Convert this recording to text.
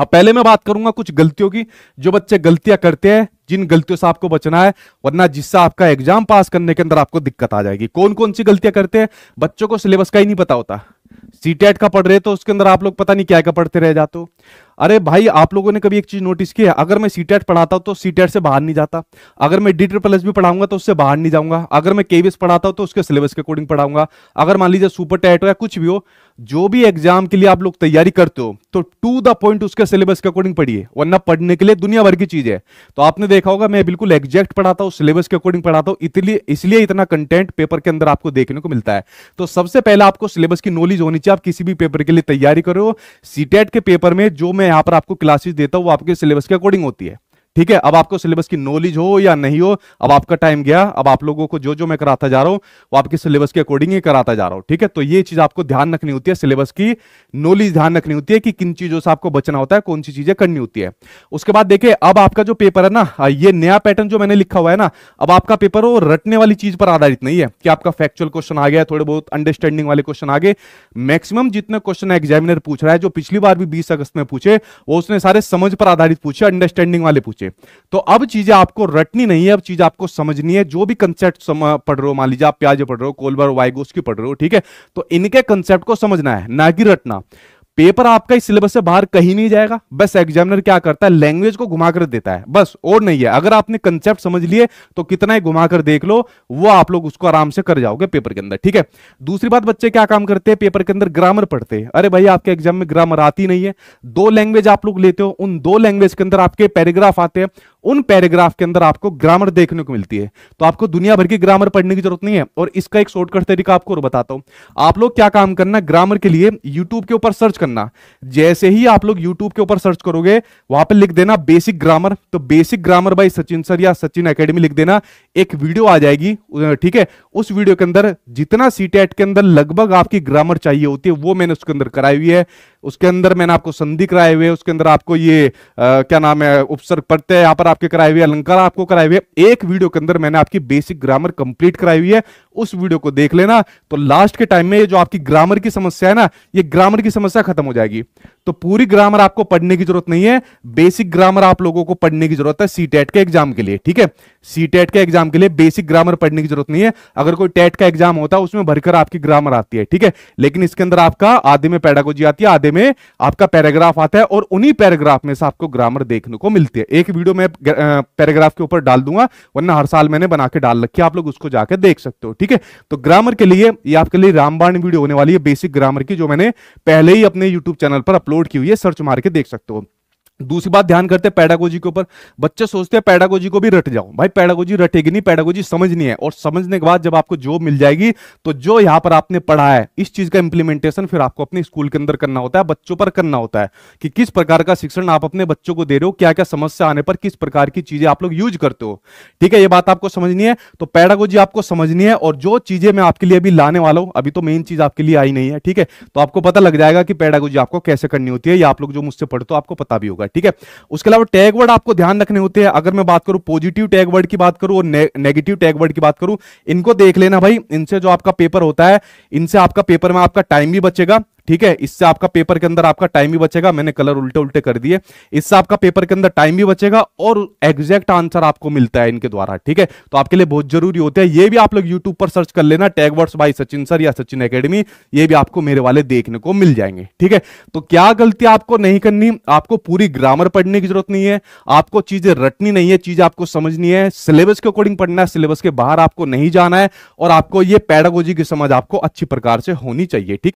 अब पहले मैं बात करूंगा कुछ गलतियों की जो बच्चे गलतियां करते हैं जिन गलतियों से आपको बचना है वरना जिससे आपका एग्जाम पास करने के अंदर आपको दिक्कत आ जाएगी कौन कौन सी गलतियां करते हैं बच्चों को सिलेबस का ही नहीं पता होता सीटेट e का पढ़ रहे तो उसके अंदर आप लोग पता नहीं क्या क्या पढ़ते रह जाते हो अरे भाई आप लोगों ने कभी एक चीज नोटिस की है अगर मैं सीटेट e पढ़ाता हूं तो सीटेट e से बाहर नहीं जाता अगर मैं डी प्लस भी पढ़ाऊंगा तो उससे बाहर नहीं जाऊंगा अगर मैं केवीएस पढ़ाता हूं तो उसके सिलेबस के अकॉर्डिंग पढ़ाऊंगा अगर मान लीजिए सुपर टेट हो या कुछ भी हो जो भी एग्जाम के लिए आप लोग तैयारी करते हो तो टू द पॉइंट उसके सिलेबस के अकॉर्डिंग पढ़िए वरना पढ़ने के लिए दुनिया भर की चीज है तो आपने देखा होगा मैं बिल्कुल एग्जैक्ट पढ़ाता हूं सिलेबस के अकॉर्डिंग पढ़ाता हूं इसलिए इसलिए इतना कंटेंट पेपर के अंदर आपको देखने को मिलता है तो सबसे पहले आपको सिलेबस की नॉलेज होनी चाहिए आप किसी भी पेपर के लिए तैयारी करो सीटेट e के पेपर में जो मैं यहां पर आपको क्लासेस देता हूं वो आपके सिलेबस के अकॉर्डिंग होती है ठीक है अब आपको सिलेबस की नॉलेज हो या नहीं हो अब आपका टाइम गया अब आप लोगों को जो जो मैं कराता जा रहा हूं वो आपके सिलेबस के अकॉर्डिंग ही कराता जा रहा हूं ठीक है तो ये चीज आपको ध्यान रखनी होती है सिलेबस की नॉलेज ध्यान रखनी होती है कि किन चीजों से आपको बचना होता है कौन सी चीजें करनी होती है उसके बाद देखिए अब आपका जो पेपर है ना ये नया पैटर्न जो मैंने लिखा हुआ है ना अब आपका पेपर वो रटने वाली चीज पर आधारित नहीं है कि आपका फैक्चुअल क्वेश्चन आ गया थोड़े बहुत अंडरस्टैंडिंग वाले क्वेश्चन आ गए मैक्सिमम जितने क्वेश्चन एग्जामिनर पूछ रहा है जो पिछली बार भी बीस अगस्त में पूछे वो उसने सारे समझ पर आधारित पूछे अंडरस्टैंडिंग वाले पूछे नीचे तो अब चीजें आपको रटनी नहीं है अब चीज आपको समझनी है जो भी कंसेप्ट पढ़ रहे हो मान लीजिए आप प्याज पढ़ रहे हो कोलबर वाइगोस की पढ़ रहे हो ठीक है तो इनके कंसेप्ट को समझना है ना कि रटना पेपर आपका इस सिलेबस से बाहर कहीं नहीं जाएगा बस एग्जामिनर क्या करता है लैंग्वेज को घुमाकर देता है बस और नहीं है अगर आपने कंसेप्ट समझ लिए तो कितना ही घुमाकर देख लो वो आप लोग उसको आराम से कर जाओगे पेपर के अंदर ठीक है दूसरी बात बच्चे क्या काम करते हैं पेपर के अंदर ग्रामर पढ़ते हैं अरे भाई आपके एग्जाम में ग्रामर आती नहीं है दो लैंग्वेज आप लोग लेते हो उन दो लैंग्वेज के अंदर आपके पैराग्राफ आते हैं उन पैराग्राफ के अंदर आपको ग्रामर देखने को मिलती है तो आपको दुनिया भर की ग्रामर पढ़ने की जरूरत नहीं है और इसका एक शॉर्टकट तरीका आपको और बताता हूं आप लोग क्या काम करना ग्रामर के लिए यूट्यूब के ऊपर सर्च करना जैसे ही आप लोग यूट्यूब के ऊपर सर्च करोगे वहां पर लिख देना बेसिक ग्रामर तो basic grammar by Sachin sir या सचिन अकेडमी लिख देना एक वीडियो आ जाएगी ठीक है उस वीडियो के अंदर जितना सी e के अंदर लगभग आपकी ग्रामर चाहिए होती है वो मैंने उसके अंदर कराई हुई है उसके अंदर मैंने आपको संधि कराए हुए उसके अंदर आपको ये आ, क्या नाम है उपसर्ग हैं यहाँ पर आपके कराए हुए अलंकार आपको कराए हुए एक वीडियो के अंदर मैंने आपकी बेसिक ग्रामर कंप्लीट कराई हुई है उस वीडियो को देख लेना तो लास्ट के टाइम में ये जो आपकी ग्रामर की समस्या है ना ये ग्रामर की समस्या खत्म हो जाएगी तो पूरी ग्रामर आपको पढ़ने की जरूरत नहीं है बेसिक ग्रामर आप लोगों को पढ़ने की जरूरत है सी टेट e के एग्जाम के लिए ठीक है सी टेट e के एग्जाम के लिए बेसिक ग्रामर पढ़ने की जरूरत नहीं है अगर कोई टेट e का एग्जाम होता है उसमें भरकर आपकी ग्रामर आती है ठीक है लेकिन इसके अंदर आपका आधे में पैडागोजी आती है आधे में आपका पैराग्राफ आता है और उन्हीं पैराग्राफ में से आपको ग्रामर देखने को मिलती है एक वीडियो में पैराग्राफ के ऊपर डाल दूंगा वरना हर साल मैंने बना के डाल रखी आप लोग उसको जाकर देख सकते हो ठीक है तो ग्रामर के लिए ये आपके लिए रामबाण वीडियो होने वाली है बेसिक ग्रामर की जो मैंने पहले ही अपने यूट्यूब चैनल पर अपलोड की हुई है सर्च मार के देख सकते हो दूसरी बात ध्यान करते हैं पैडागोजी के ऊपर बच्चे सोचते हैं पैडागोजी को भी रट जाओ भाई पैडागोजी रटेगी नहीं पैडागोजी समझनी है और समझने के बाद जब आपको जॉब मिल जाएगी तो जो यहाँ पर आपने पढ़ा है इस चीज का इंप्लीमेंटेशन फिर आपको अपने स्कूल के अंदर करना होता है बच्चों पर करना होता है कि किस प्रकार का शिक्षण आप अपने बच्चों को दे रहे हो क्या क्या समस्या आने पर किस प्रकार की चीजें आप लोग यूज करते हो ठीक है ये बात आपको समझनी है तो पैडागोजी आपको समझनी है और जो चीजें मैं आपके लिए अभी लाने वाला हूँ अभी तो मेन चीज आपके लिए आई नहीं है ठीक है तो आपको पता लग जाएगा कि पैडागोजी आपको कैसे करनी होती है या आप लोग जो मुझसे पढ़ते हो आपको पता भी होगा ठीक है उसके अलावा टैग वर्ड आपको ध्यान रखने होते हैं अगर मैं बात करूं पॉजिटिव टैग वर्ड की बात करूं और नेगेटिव टैग वर्ड की बात करूं इनको देख लेना भाई इनसे जो आपका पेपर होता है इनसे आपका पेपर में आपका टाइम भी बचेगा ठीक है इससे आपका पेपर के अंदर आपका टाइम भी बचेगा मैंने कलर उल्टे उल्टे कर दिए इससे आपका पेपर के अंदर टाइम भी बचेगा और एग्जैक्ट आंसर आपको मिलता है इनके द्वारा ठीक है तो आपके लिए बहुत जरूरी होता है ये भी आप लोग यूट्यूब पर सर्च कर लेना tag words by Sachin sir या सचिन अकेडमी ये भी आपको मेरे वाले देखने को मिल जाएंगे ठीक है तो क्या गलती आपको नहीं करनी आपको पूरी ग्रामर पढ़ने की जरूरत नहीं है आपको चीजें रटनी नहीं है चीजें आपको समझनी है सिलेबस के अकॉर्डिंग पढ़ना है सिलेबस के बाहर आपको नहीं जाना है और आपको ये पैडागोजी की समझ आपको अच्छी प्रकार से होनी चाहिए ठीक